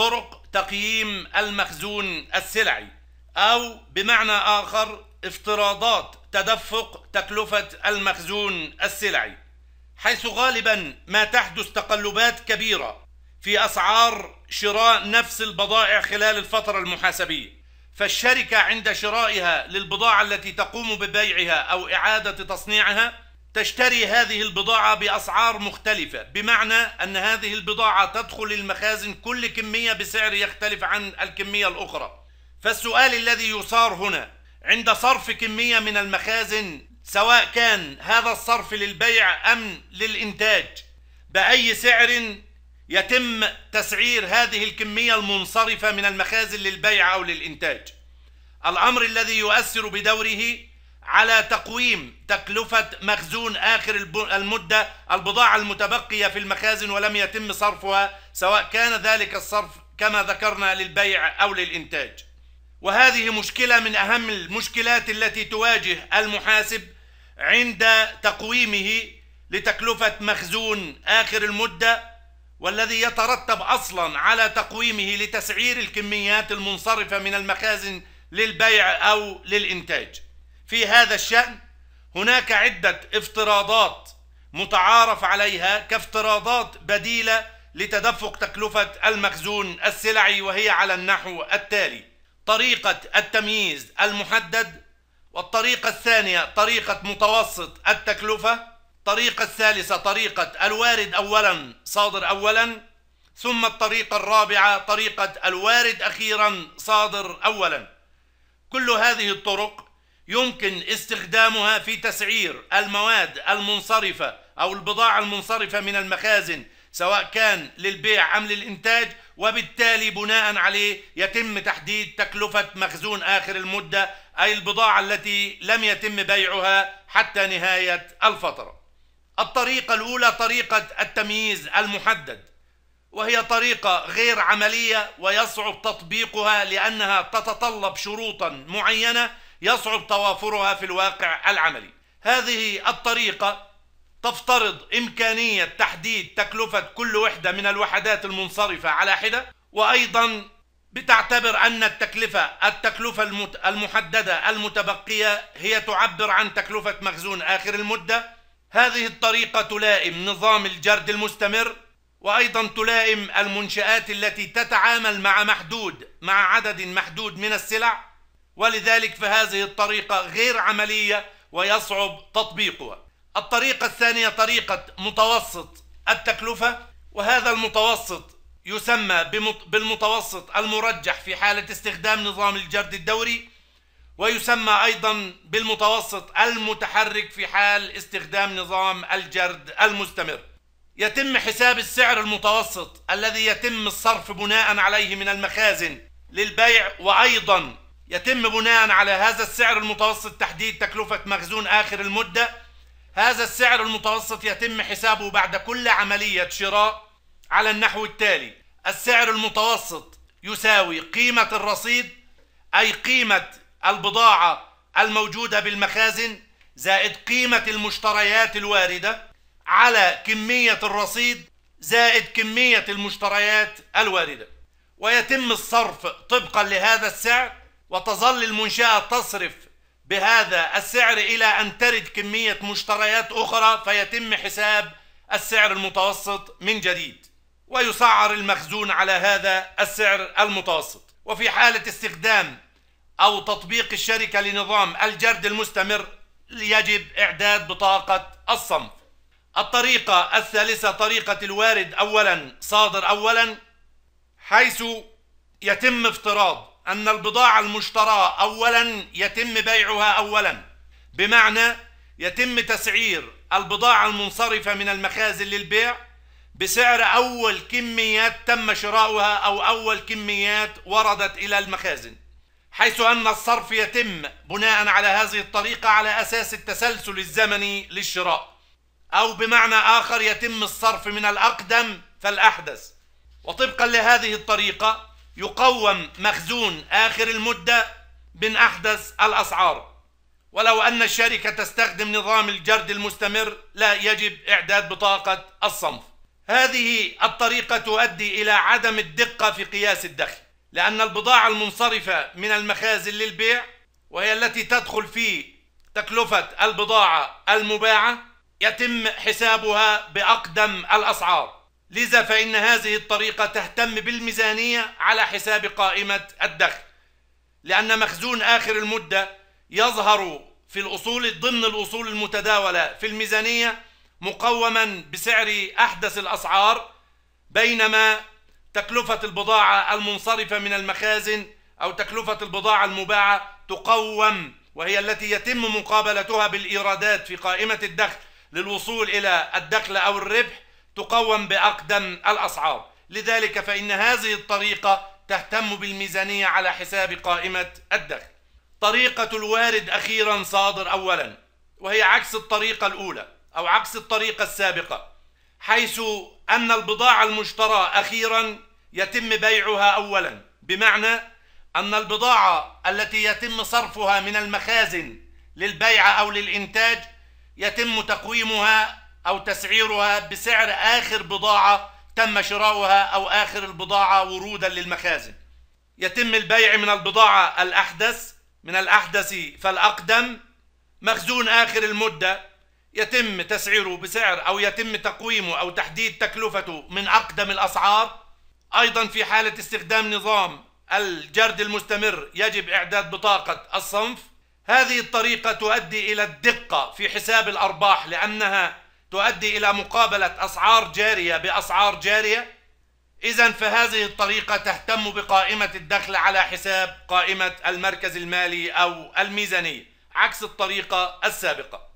طرق تقييم المخزون السلعي أو بمعنى آخر افتراضات تدفق تكلفة المخزون السلعي حيث غالبا ما تحدث تقلبات كبيرة في أسعار شراء نفس البضائع خلال الفترة المحاسبية فالشركة عند شرائها للبضاعة التي تقوم ببيعها أو إعادة تصنيعها تشتري هذه البضاعة بأسعار مختلفة بمعنى أن هذه البضاعة تدخل المخازن كل كمية بسعر يختلف عن الكمية الأخرى فالسؤال الذي يصار هنا عند صرف كمية من المخازن سواء كان هذا الصرف للبيع أم للإنتاج بأي سعر يتم تسعير هذه الكمية المنصرفة من المخازن للبيع أو للإنتاج الأمر الذي يؤثر بدوره على تقويم تكلفة مخزون آخر المدة البضاعة المتبقية في المخازن ولم يتم صرفها سواء كان ذلك الصرف كما ذكرنا للبيع أو للإنتاج وهذه مشكلة من أهم المشكلات التي تواجه المحاسب عند تقويمه لتكلفة مخزون آخر المدة والذي يترتب أصلا على تقويمه لتسعير الكميات المنصرفة من المخازن للبيع أو للإنتاج في هذا الشأن هناك عدة افتراضات متعارف عليها كافتراضات بديلة لتدفق تكلفة المخزون السلعي وهي على النحو التالي طريقة التمييز المحدد والطريقة الثانية طريقة متوسط التكلفة الطريقة الثالثة طريقة الوارد أولا صادر أولا ثم الطريقة الرابعة طريقة الوارد أخيرا صادر أولا كل هذه الطرق يمكن استخدامها في تسعير المواد المنصرفة أو البضاعة المنصرفة من المخازن سواء كان للبيع أم للإنتاج وبالتالي بناء عليه يتم تحديد تكلفة مخزون آخر المدة أي البضاعة التي لم يتم بيعها حتى نهاية الفترة الطريقة الأولى طريقة التمييز المحدد وهي طريقة غير عملية ويصعب تطبيقها لأنها تتطلب شروطا معينة يصعب توافرها في الواقع العملي هذه الطريقة تفترض إمكانية تحديد تكلفة كل وحدة من الوحدات المنصرفة على حدة وأيضا بتعتبر أن التكلفة التكلفة المحددة المتبقية هي تعبر عن تكلفة مخزون آخر المدة هذه الطريقة تلائم نظام الجرد المستمر وأيضا تلائم المنشآت التي تتعامل مع محدود مع عدد محدود من السلع ولذلك فهذه الطريقة غير عملية ويصعب تطبيقها الطريقة الثانية طريقة متوسط التكلفة وهذا المتوسط يسمى بالمتوسط المرجح في حالة استخدام نظام الجرد الدوري ويسمى أيضا بالمتوسط المتحرك في حال استخدام نظام الجرد المستمر يتم حساب السعر المتوسط الذي يتم الصرف بناء عليه من المخازن للبيع وأيضا يتم بناء على هذا السعر المتوسط تحديد تكلفة مخزون آخر المدة هذا السعر المتوسط يتم حسابه بعد كل عملية شراء على النحو التالي السعر المتوسط يساوي قيمة الرصيد أي قيمة البضاعة الموجودة بالمخازن زائد قيمة المشتريات الواردة على كمية الرصيد زائد كمية المشتريات الواردة ويتم الصرف طبقا لهذا السعر وتظل المنشأة تصرف بهذا السعر إلى أن ترد كمية مشتريات أخرى فيتم حساب السعر المتوسط من جديد ويسعر المخزون على هذا السعر المتوسط وفي حالة استخدام أو تطبيق الشركة لنظام الجرد المستمر يجب إعداد بطاقة الصنف الطريقة الثالثة طريقة الوارد أولا صادر أولا حيث يتم افتراض أن البضاعة المشتراة أولا يتم بيعها أولا بمعنى يتم تسعير البضاعة المنصرفة من المخازن للبيع بسعر أول كميات تم شراؤها أو أول كميات وردت إلى المخازن حيث أن الصرف يتم بناء على هذه الطريقة على أساس التسلسل الزمني للشراء أو بمعنى آخر يتم الصرف من الأقدم فالأحدث وطبقا لهذه الطريقة يقوم مخزون آخر المدة من أحدث الأسعار ولو أن الشركة تستخدم نظام الجرد المستمر لا يجب إعداد بطاقة الصنف هذه الطريقة تؤدي إلى عدم الدقة في قياس الدخل لأن البضاعة المنصرفة من المخازن للبيع وهي التي تدخل في تكلفة البضاعة المباعة يتم حسابها بأقدم الأسعار لذا فإن هذه الطريقة تهتم بالميزانية على حساب قائمة الدخل لأن مخزون آخر المدة يظهر في الأصول ضمن الأصول المتداولة في الميزانية مقوما بسعر أحدث الأسعار بينما تكلفة البضاعة المنصرفة من المخازن أو تكلفة البضاعة المباعة تقوم وهي التي يتم مقابلتها بالإيرادات في قائمة الدخل للوصول إلى الدخل أو الربح تقوم باقدم الأصعاب لذلك فإن هذه الطريقة تهتم بالميزانية على حساب قائمة الدخل طريقة الوارد أخيرا صادر أولا وهي عكس الطريقة الأولى أو عكس الطريقة السابقة حيث أن البضاعة المشترى أخيرا يتم بيعها أولا بمعنى أن البضاعة التي يتم صرفها من المخازن للبيع أو للإنتاج يتم تقويمها أو تسعيرها بسعر آخر بضاعة تم شراؤها أو آخر البضاعة ورودا للمخازن يتم البيع من البضاعة الأحدث من الأحدث فالأقدم مخزون آخر المدة يتم تسعيره بسعر أو يتم تقويمه أو تحديد تكلفته من أقدم الأسعار أيضا في حالة استخدام نظام الجرد المستمر يجب إعداد بطاقة الصنف هذه الطريقة تؤدي إلى الدقة في حساب الأرباح لأنها تؤدي إلى مقابلة أسعار جارية بأسعار جارية إذا فهذه الطريقة تهتم بقائمة الدخل على حساب قائمة المركز المالي أو الميزانية عكس الطريقة السابقة